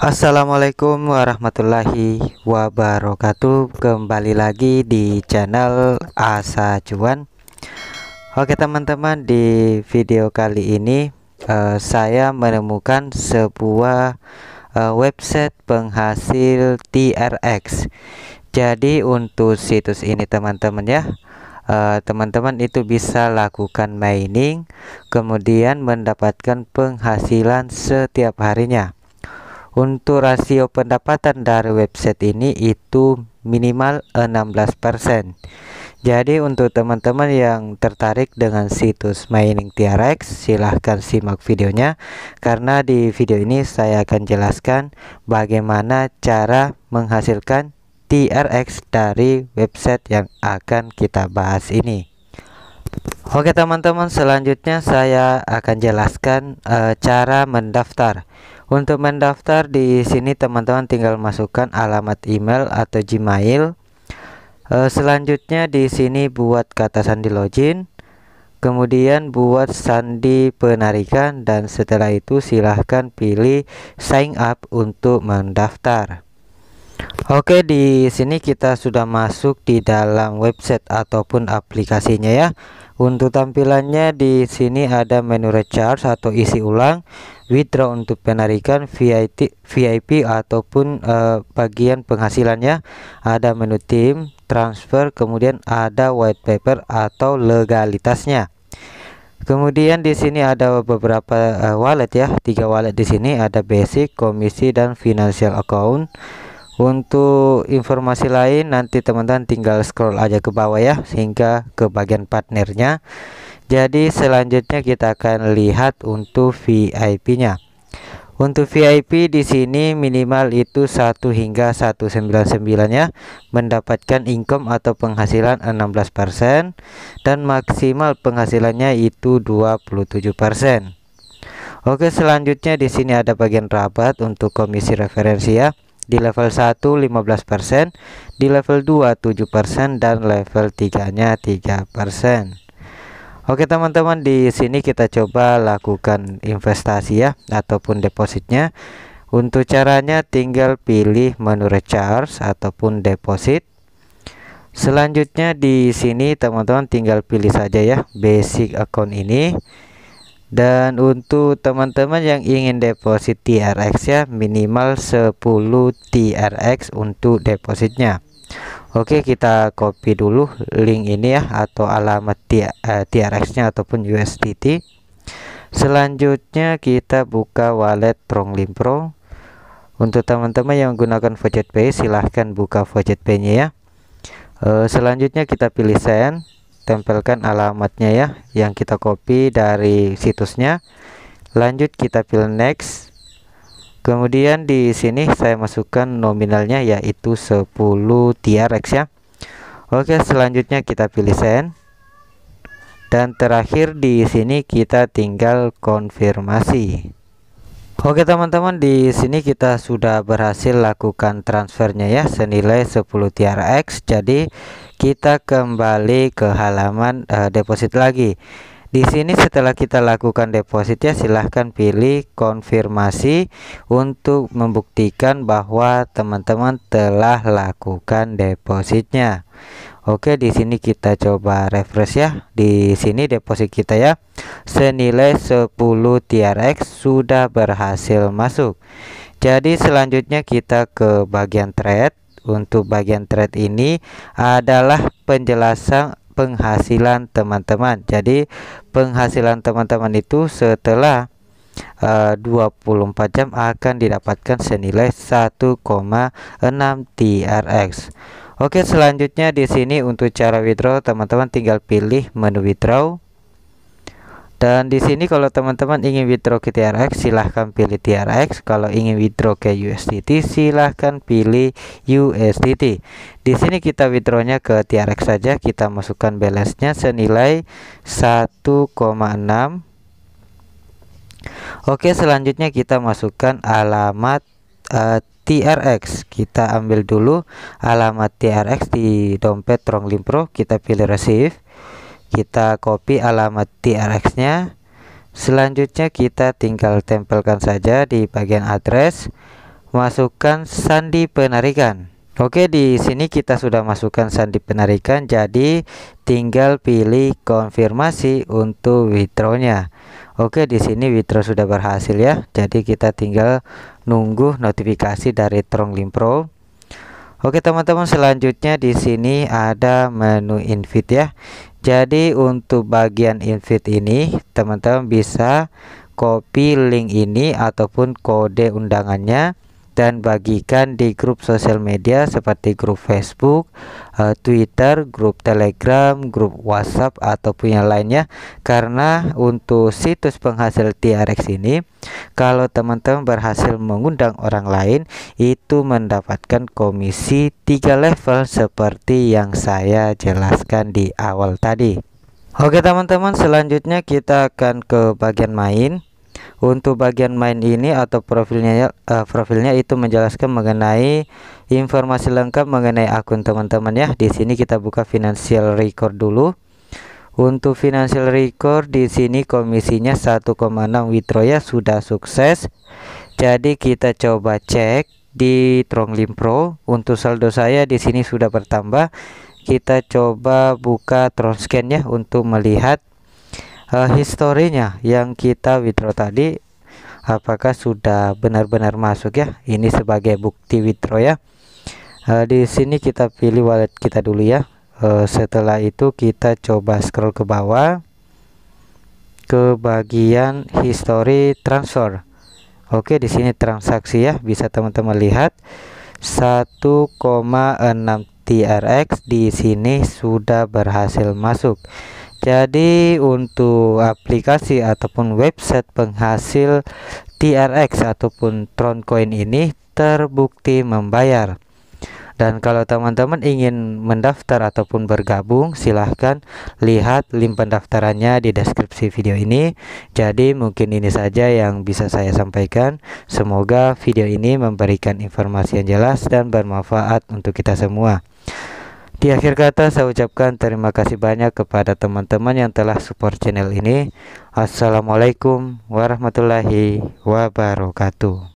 Assalamualaikum warahmatullahi wabarakatuh Kembali lagi di channel Asa Cuan Oke teman-teman di video kali ini eh, Saya menemukan sebuah eh, website penghasil TRX Jadi untuk situs ini teman-teman ya eh, teman-teman uh, itu bisa lakukan mining kemudian mendapatkan penghasilan setiap harinya untuk rasio pendapatan dari website ini itu minimal 16%. Jadi untuk teman-teman yang tertarik dengan situs mining TRX silahkan simak videonya karena di video ini saya akan jelaskan bagaimana cara menghasilkan TRX dari website yang akan kita bahas ini. Oke teman-teman selanjutnya saya akan jelaskan e, cara mendaftar untuk mendaftar di sini teman-teman tinggal masukkan alamat email atau Gmail. Eh, selanjutnya di sini buat kata sandi login, kemudian buat sandi penarikan dan setelah itu silahkan pilih sign up untuk mendaftar. Oke di sini kita sudah masuk di dalam website ataupun aplikasinya ya untuk tampilannya di sini ada menu recharge atau isi ulang withdraw untuk penarikan VIP, ataupun eh, bagian penghasilannya ada menu tim transfer kemudian ada white paper atau legalitasnya Kemudian di sini ada beberapa uh, wallet ya, tiga wallet di sini ada basic, komisi dan financial account. Untuk informasi lain nanti teman-teman tinggal scroll aja ke bawah ya sehingga ke bagian partnernya. Jadi selanjutnya kita akan lihat untuk VIP-nya. Untuk VIP di sini minimal itu 1 hingga 199 ya, mendapatkan income atau penghasilan 16% dan maksimal penghasilannya itu 27%. Oke, selanjutnya di sini ada bagian rabat untuk komisi referensi ya di level 1 15%, di level 2 7% dan level 3-nya 3%. Oke teman-teman di sini kita coba lakukan investasi ya ataupun depositnya untuk caranya tinggal pilih menu recharge ataupun deposit selanjutnya di sini teman-teman tinggal pilih saja ya basic account ini dan untuk teman-teman yang ingin deposit TRX ya minimal 10 TRX untuk depositnya Oke kita copy dulu link ini ya atau alamat TRX eh, nya ataupun USDT selanjutnya kita buka wallet Trong Limpro untuk teman-teman yang menggunakan VoicePay silahkan buka VoicePay nya ya eh, selanjutnya kita pilih send tempelkan alamatnya ya yang kita copy dari situsnya lanjut kita pilih next kemudian di sini saya masukkan nominalnya yaitu 10 TRX ya Oke selanjutnya kita pilih send dan terakhir di sini kita tinggal konfirmasi Oke teman-teman di sini kita sudah berhasil lakukan transfernya ya senilai 10 TRX jadi kita kembali ke halaman uh, deposit lagi di sini setelah kita lakukan deposit ya, silahkan pilih konfirmasi untuk membuktikan bahwa teman-teman telah lakukan depositnya Oke di sini kita coba refresh ya di sini deposit kita ya senilai 10 TRX sudah berhasil masuk jadi selanjutnya kita ke bagian trade untuk bagian trade ini adalah penjelasan penghasilan teman-teman jadi penghasilan teman-teman itu setelah eh, uh, 24 jam akan didapatkan senilai 1,6 TRX Oke selanjutnya di sini untuk cara withdraw teman-teman tinggal pilih menu withdraw dan di sini kalau teman-teman ingin withdraw ke TRX silahkan pilih TRX kalau ingin withdraw ke USDT silahkan pilih USDT di sini kita withdrawnya ke TRX saja kita masukkan balance nya senilai 1,6 Oke selanjutnya kita masukkan alamat uh, eh, TRX kita ambil dulu alamat TRX di dompet Tronglin Pro kita pilih receive kita copy alamat TRX nya selanjutnya kita tinggal tempelkan saja di bagian address masukkan sandi penarikan Oke di sini kita sudah masukkan sandi penarikan jadi tinggal pilih konfirmasi untuk withdraw nya Oke di sini withdraw sudah berhasil ya jadi kita tinggal nunggu notifikasi dari Trong Limpro Oke teman-teman selanjutnya di sini ada menu invite ya jadi untuk bagian invite ini teman-teman bisa copy link ini ataupun kode undangannya dan bagikan di grup sosial media seperti grup Facebook, eh, Twitter, grup Telegram, grup WhatsApp ataupun yang lainnya karena untuk situs penghasil TRX ini kalau teman-teman berhasil mengundang orang lain itu mendapatkan komisi 3 level seperti yang saya jelaskan di awal tadi. Oke teman-teman selanjutnya kita akan ke bagian main untuk bagian main ini atau profilnya uh, profilnya itu menjelaskan mengenai informasi lengkap mengenai akun teman-teman ya. Di sini kita buka financial record dulu. Untuk financial record di sini komisinya 1,6 withdraw ya sudah sukses. Jadi kita coba cek di Tronglim Pro untuk saldo saya di sini sudah bertambah. Kita coba buka Tronscan ya untuk melihat Eh, historinya yang kita withdraw tadi apakah sudah benar-benar masuk ya ini sebagai bukti withdraw ya uh, di sini kita pilih wallet kita dulu ya uh, setelah itu kita coba scroll ke bawah ke bagian history transfer Oke di sini transaksi ya bisa teman-teman lihat 1,6 TRX di sini sudah berhasil masuk jadi untuk aplikasi ataupun website penghasil TRX ataupun Tron Coin ini terbukti membayar. Dan kalau teman-teman ingin mendaftar ataupun bergabung, silahkan lihat link pendaftarannya di deskripsi video ini. Jadi mungkin ini saja yang bisa saya sampaikan. Semoga video ini memberikan informasi yang jelas dan bermanfaat untuk kita semua. Di akhir kata saya ucapkan terima kasih banyak kepada teman-teman yang telah support channel ini. Assalamualaikum warahmatullahi wabarakatuh.